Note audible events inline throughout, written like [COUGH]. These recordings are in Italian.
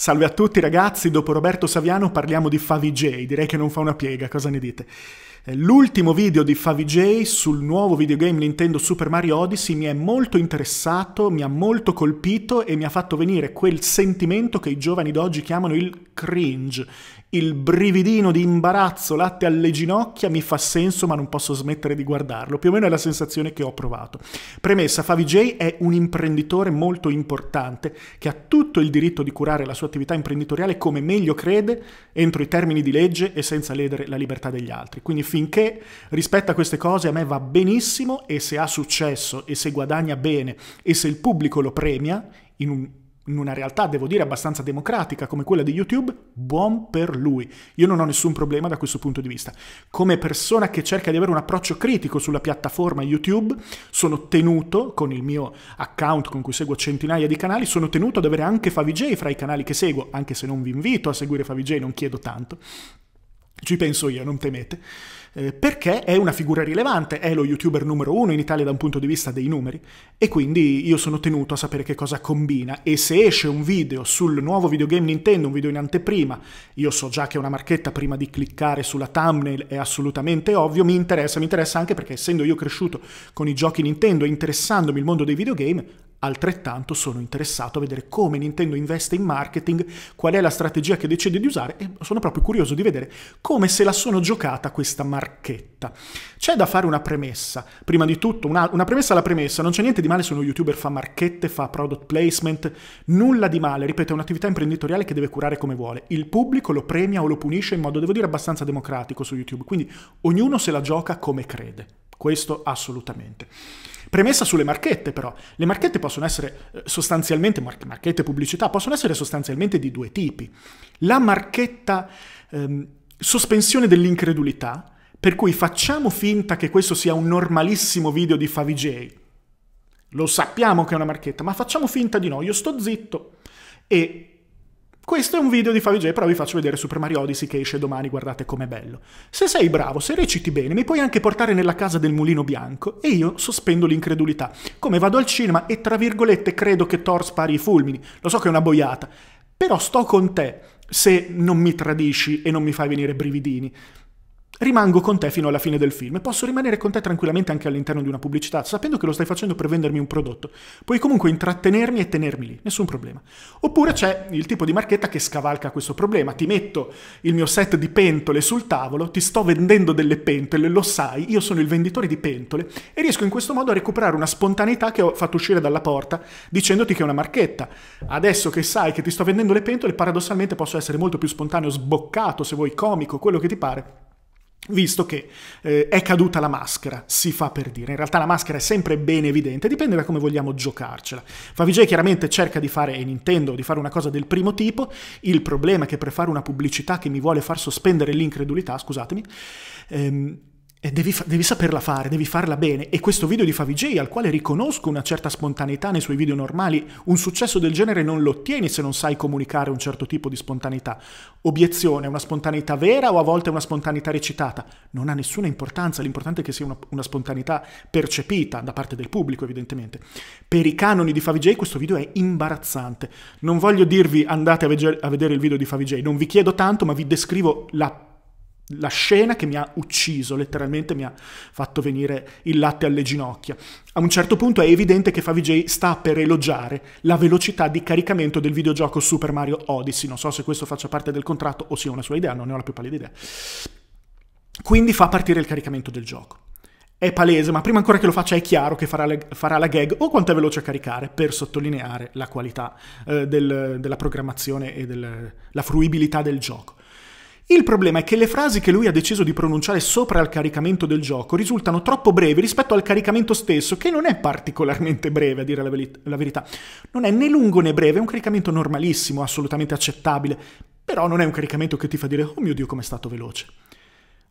Salve a tutti ragazzi, dopo Roberto Saviano parliamo di Favij, direi che non fa una piega, cosa ne dite? Eh, l'ultimo video di Favij sul nuovo videogame Nintendo Super Mario Odyssey mi è molto interessato, mi ha molto colpito e mi ha fatto venire quel sentimento che i giovani d'oggi chiamano il cringe, il brividino di imbarazzo latte alle ginocchia mi fa senso ma non posso smettere di guardarlo. Più o meno è la sensazione che ho provato. Premessa, Favi J è un imprenditore molto importante che ha tutto il diritto di curare la sua attività imprenditoriale come meglio crede, entro i termini di legge e senza ledere la libertà degli altri. Quindi finché rispetta queste cose a me va benissimo e se ha successo e se guadagna bene e se il pubblico lo premia in un in una realtà, devo dire, abbastanza democratica come quella di YouTube, buon per lui. Io non ho nessun problema da questo punto di vista. Come persona che cerca di avere un approccio critico sulla piattaforma YouTube, sono tenuto, con il mio account con cui seguo centinaia di canali, sono tenuto ad avere anche Favij fra i canali che seguo, anche se non vi invito a seguire Favij, non chiedo tanto. Ci penso io, non temete. Eh, perché è una figura rilevante, è lo youtuber numero uno in Italia da un punto di vista dei numeri e quindi io sono tenuto a sapere che cosa combina e se esce un video sul nuovo videogame Nintendo, un video in anteprima, io so già che è una marchetta prima di cliccare sulla thumbnail, è assolutamente ovvio, mi interessa, mi interessa anche perché essendo io cresciuto con i giochi Nintendo e interessandomi il mondo dei videogame, Altrettanto sono interessato a vedere come Nintendo investe in marketing, qual è la strategia che decide di usare e sono proprio curioso di vedere come se la sono giocata questa marchetta. C'è da fare una premessa, prima di tutto una, una premessa alla premessa, non c'è niente di male se uno youtuber fa marchette, fa product placement, nulla di male, ripeto è un'attività imprenditoriale che deve curare come vuole, il pubblico lo premia o lo punisce in modo devo dire abbastanza democratico su YouTube, quindi ognuno se la gioca come crede, questo assolutamente. Premessa sulle marchette però. Le marchette possono essere eh, sostanzialmente, marchette pubblicità, possono essere sostanzialmente di due tipi. La marchetta ehm, sospensione dell'incredulità, per cui facciamo finta che questo sia un normalissimo video di Favij. Lo sappiamo che è una marchetta, ma facciamo finta di no, io sto zitto e questo è un video di Favij, però vi faccio vedere Super Mario Odyssey che esce domani, guardate com'è bello. Se sei bravo, se reciti bene, mi puoi anche portare nella casa del mulino bianco e io sospendo l'incredulità. Come vado al cinema e tra virgolette credo che Thor spari i fulmini. Lo so che è una boiata, però sto con te se non mi tradisci e non mi fai venire brividini rimango con te fino alla fine del film e posso rimanere con te tranquillamente anche all'interno di una pubblicità, sapendo che lo stai facendo per vendermi un prodotto. Puoi comunque intrattenermi e tenermi lì, nessun problema. Oppure c'è il tipo di marchetta che scavalca questo problema, ti metto il mio set di pentole sul tavolo, ti sto vendendo delle pentole, lo sai, io sono il venditore di pentole e riesco in questo modo a recuperare una spontaneità che ho fatto uscire dalla porta dicendoti che è una marchetta. Adesso che sai che ti sto vendendo le pentole, paradossalmente posso essere molto più spontaneo, sboccato, se vuoi comico, quello che ti pare visto che eh, è caduta la maschera, si fa per dire. In realtà la maschera è sempre ben evidente, dipende da come vogliamo giocarcela. Favij chiaramente cerca di fare, e Nintendo, di fare una cosa del primo tipo, il problema è che per fare una pubblicità che mi vuole far sospendere l'incredulità, scusatemi, ehm, e devi, fa- devi, saperla fare, devi farla bene. E questo video di Favij, al quale riconosco una certa spontaneità nei suoi video normali, un successo del genere non lo ottieni se non sai comunicare un certo tipo di spontaneità. Obiezione, una spontaneità vera o a volte una spontaneità recitata? Non ha nessuna importanza, l'importante è che sia una, una spontaneità percepita da parte del pubblico, evidentemente. Per i canoni di Favij questo video è imbarazzante. Non voglio dirvi andate a, veg- a vedere il video di Favij, non vi chiedo tanto, ma vi descrivo la la scena che mi ha ucciso, letteralmente mi ha fatto venire il latte alle ginocchia. A un certo punto è evidente che Favij sta per elogiare la velocità di caricamento del videogioco Super Mario Odyssey. Non so se questo faccia parte del contratto o sia una sua idea, non ne ho la più pallida idea. Quindi fa partire il caricamento del gioco. È palese, ma prima ancora che lo faccia è chiaro che farà, le, farà la gag o quanto è veloce a caricare per sottolineare la qualità eh, del, della programmazione e della fruibilità del gioco. Il problema è che le frasi che lui ha deciso di pronunciare sopra al caricamento del gioco risultano troppo brevi rispetto al caricamento stesso, che non è particolarmente breve, a dire la, verit- la verità. Non è né lungo né breve, è un caricamento normalissimo, assolutamente accettabile, però non è un caricamento che ti fa dire oh mio Dio com'è stato veloce.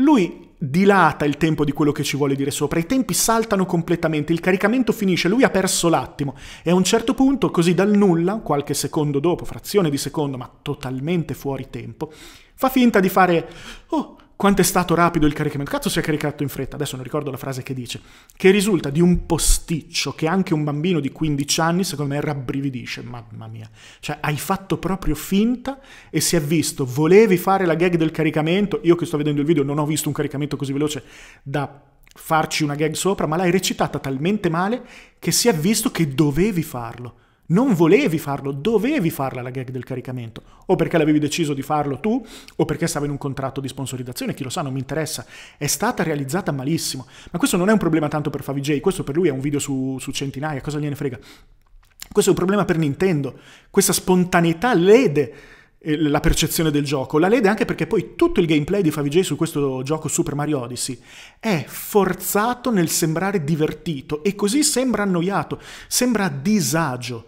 Lui dilata il tempo di quello che ci vuole dire sopra, i tempi saltano completamente, il caricamento finisce, lui ha perso l'attimo e a un certo punto, così dal nulla, qualche secondo dopo, frazione di secondo, ma totalmente fuori tempo, fa finta di fare Oh, quanto è stato rapido il caricamento. Cazzo si è caricato in fretta, adesso non ricordo la frase che dice, che risulta di un posticcio che anche un bambino di 15 anni, secondo me, rabbrividisce, mamma mia. Cioè, hai fatto proprio finta e si è visto, volevi fare la gag del caricamento, io che sto vedendo il video non ho visto un caricamento così veloce da farci una gag sopra, ma l'hai recitata talmente male che si è visto che dovevi farlo. Non volevi farlo, dovevi farla la gag del caricamento, o perché l'avevi deciso di farlo tu, o perché stavi in un contratto di sponsorizzazione, chi lo sa, non mi interessa. È stata realizzata malissimo, ma questo non è un problema tanto per Favij, questo per lui è un video su, su centinaia, cosa gliene frega. Questo è un problema per Nintendo, questa spontaneità lede eh, la percezione del gioco, la lede anche perché poi tutto il gameplay di Favij su questo gioco Super Mario Odyssey è forzato nel sembrare divertito e così sembra annoiato, sembra disagio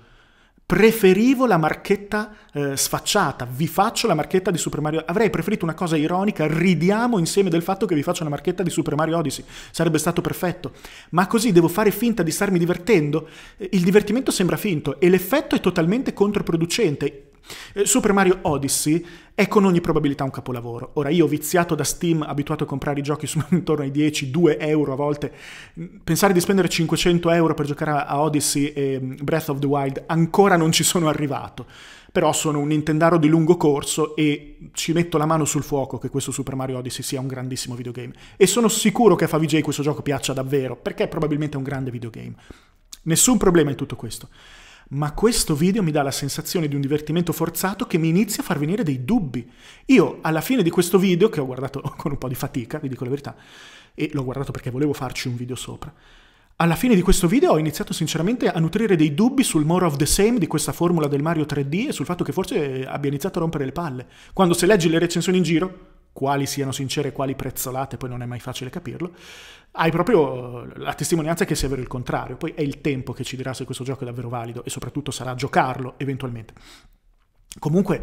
preferivo la marchetta eh, sfacciata, vi faccio la marchetta di Super Mario. Avrei preferito una cosa ironica, ridiamo insieme del fatto che vi faccio una marchetta di Super Mario Odyssey, sarebbe stato perfetto. Ma così devo fare finta di starmi divertendo? Eh, il divertimento sembra finto e l'effetto è totalmente controproducente eh, Super Mario Odyssey è con ogni probabilità un capolavoro. Ora, io viziato da Steam, abituato a comprare i giochi [LAUGHS] intorno ai 10, 2 euro a volte, pensare di spendere 500 euro per giocare a Odyssey e mm, Breath of the Wild ancora non ci sono arrivato. Però sono un intendaro di lungo corso e ci metto la mano sul fuoco che questo Super Mario Odyssey sia un grandissimo videogame. E sono sicuro che a Favij questo gioco piaccia davvero, perché è probabilmente un grande videogame. Nessun problema in tutto questo ma questo video mi dà la sensazione di un divertimento forzato che mi inizia a far venire dei dubbi. Io alla fine di questo video, che ho guardato [LAUGHS] con un po' di fatica, vi dico la verità, e l'ho guardato perché volevo farci un video sopra, alla fine di questo video ho iniziato sinceramente a nutrire dei dubbi sul more of the same di questa formula del Mario 3D e sul fatto che forse abbia iniziato a rompere le palle. Quando se leggi le recensioni in giro, quali siano sincere e quali prezzolate, poi non è mai facile capirlo, hai proprio eh, la testimonianza che sia vero il contrario, poi è il tempo che ci dirà se questo gioco è davvero valido e soprattutto sarà giocarlo eventualmente. Comunque,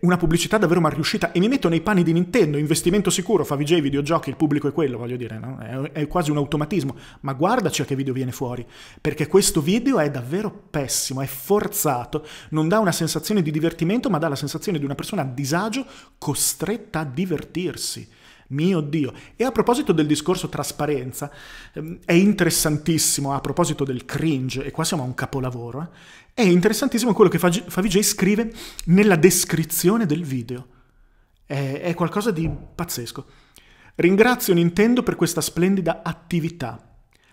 una pubblicità davvero mal riuscita. E mi metto nei panni di Nintendo, investimento sicuro, fa VJ, videogiochi, il pubblico è quello, voglio dire, no? è, è, quasi un automatismo. Ma guardaci a che video viene fuori, perché questo video è davvero pessimo, è forzato, non dà una sensazione di divertimento, ma dà la sensazione di una persona a disagio costretta a divertirsi. Mio Dio. E a proposito del discorso trasparenza, ehm, è interessantissimo, a proposito del cringe, e qua siamo a un capolavoro, eh, è interessantissimo quello che Favij scrive nella descrizione del video. È, è qualcosa di pazzesco. Ringrazio Nintendo per questa splendida attività.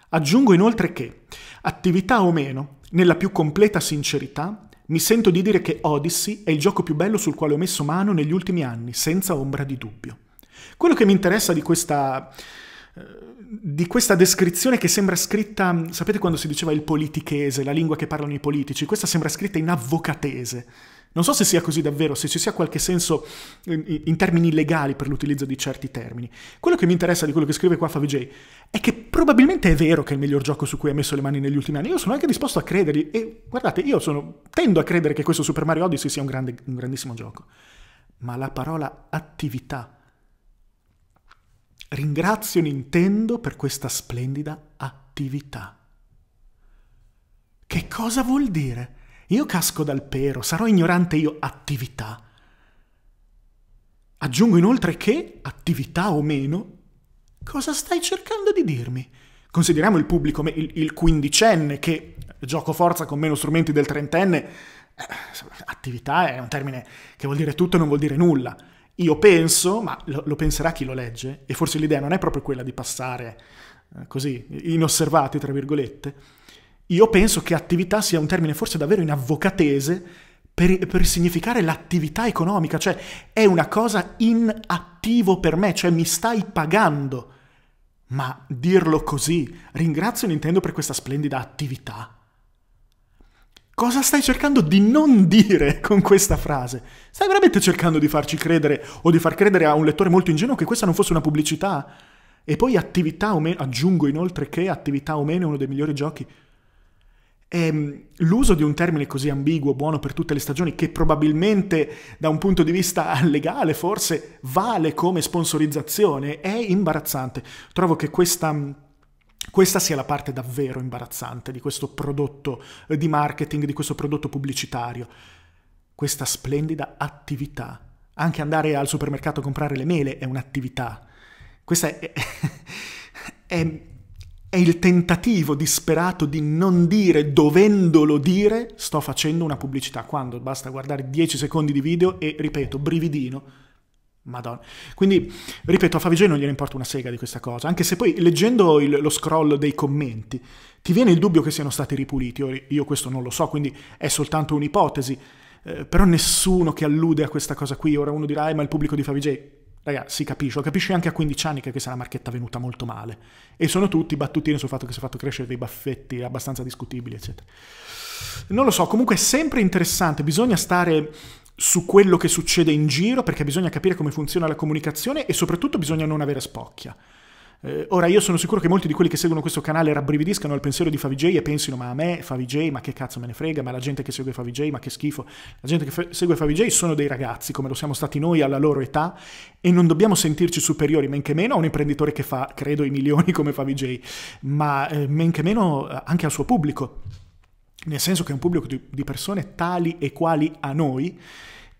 Aggiungo inoltre che, attività o meno, nella più completa sincerità, mi sento di dire che Odyssey è il gioco più bello sul quale ho messo mano negli ultimi anni, senza ombra di dubbio. Quello che mi interessa di questa, eh, di questa descrizione che sembra scritta, sapete quando si diceva il politichese, la lingua che parlano i politici, questa sembra scritta in avvocatese. Non so se sia così davvero, se ci sia qualche senso in termini legali per l'utilizzo di certi termini. Quello che mi interessa di quello che scrive qua Favij è che probabilmente è vero che è il miglior gioco su cui ha messo le mani negli ultimi anni. Io sono anche disposto a credergli e guardate, io sono, tendo a credere che questo Super Mario Odyssey sia un, grande, un grandissimo gioco. Ma la parola attività Ringrazio Nintendo per questa splendida attività. Che cosa vuol dire? Io casco dal pero, sarò ignorante io attività. Aggiungo inoltre che, attività o meno, cosa stai cercando di dirmi? Consideriamo il pubblico, il, il quindicenne che gioco forza con meno strumenti del trentenne, eh, attività è un termine che vuol dire tutto e non vuol dire nulla. Io penso, ma lo, penserà chi lo legge, e forse l'idea non è proprio quella di passare eh, così, inosservati, tra virgolette, io penso che attività sia un termine forse davvero in avvocatese per, per significare l'attività economica, cioè è una cosa in attivo per me, cioè mi stai pagando. Ma dirlo così, ringrazio Nintendo per questa splendida attività Cosa stai cercando di non dire con questa frase? Stai veramente cercando di farci credere o di far credere a un lettore molto ingenuo che questa non fosse una pubblicità? E poi attività o meno, aggiungo inoltre che attività o meno è uno dei migliori giochi. E, ehm, l'uso di un termine così ambiguo, buono per tutte le stagioni, che probabilmente da un punto di vista [LAUGHS] legale forse vale come sponsorizzazione, è imbarazzante. Trovo che questa questa sia la parte davvero imbarazzante di questo prodotto eh, di marketing, di questo prodotto pubblicitario. Questa splendida attività. Anche andare al supermercato a comprare le mele è un'attività. Questa è, [LAUGHS] è, è il tentativo disperato di non dire, dovendolo dire, sto facendo una pubblicità, quando basta guardare 10 secondi di video e, ripeto, brividino, Madonna. Quindi, ripeto, a Favigeno non gliene importa una sega di questa cosa, anche se poi leggendo il, lo scroll dei commenti ti viene il dubbio che siano stati ripuliti, io, io questo non lo so, quindi è soltanto un'ipotesi, eh, però nessuno che allude a questa cosa qui, ora uno dirà, eh, ma il pubblico di Favigeno, ragazzi, si capisce, lo capisci anche a 15 anni che questa è una marchetta venuta molto male, e sono tutti battutini sul fatto che si è fatto crescere dei baffetti abbastanza discutibili, eccetera. Non lo so, comunque è sempre interessante, bisogna stare su quello che succede in giro, perché bisogna capire come funziona la comunicazione e soprattutto bisogna non avere spocchia. Eh, ora io sono sicuro che molti di quelli che seguono questo canale rabbrividiscano al pensiero di Favij e pensino ma a me Favij, ma che cazzo me ne frega, ma la gente che segue Favij, ma che schifo. La gente che fa- segue Favij sono dei ragazzi, come lo siamo stati noi alla loro età, e non dobbiamo sentirci superiori, men che meno a un imprenditore che fa, credo, i milioni come Favij, ma eh, men che meno eh, anche al suo pubblico nel senso che è un pubblico di, persone tali e quali a noi.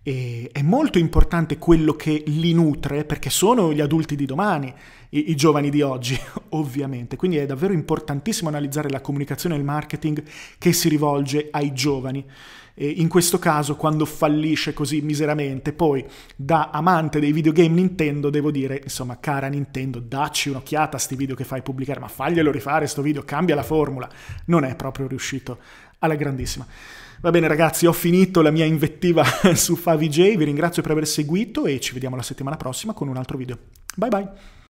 E è molto importante quello che li nutre perché sono gli adulti di domani, i, i giovani di oggi, [LAUGHS] ovviamente. Quindi è davvero importantissimo analizzare la comunicazione e il marketing che si rivolge ai giovani. E in questo caso, quando fallisce così miseramente, poi da amante dei videogame Nintendo devo dire, insomma, cara Nintendo, dacci un'occhiata a sti video che fai pubblicare, ma faglielo rifare sto video, cambia la formula. Non è proprio riuscito alla grandissima. Va bene ragazzi, ho finito la mia invettiva [LAUGHS] su FaviJ, vi ringrazio per aver seguito e ci vediamo la settimana prossima con un altro video. Bye bye!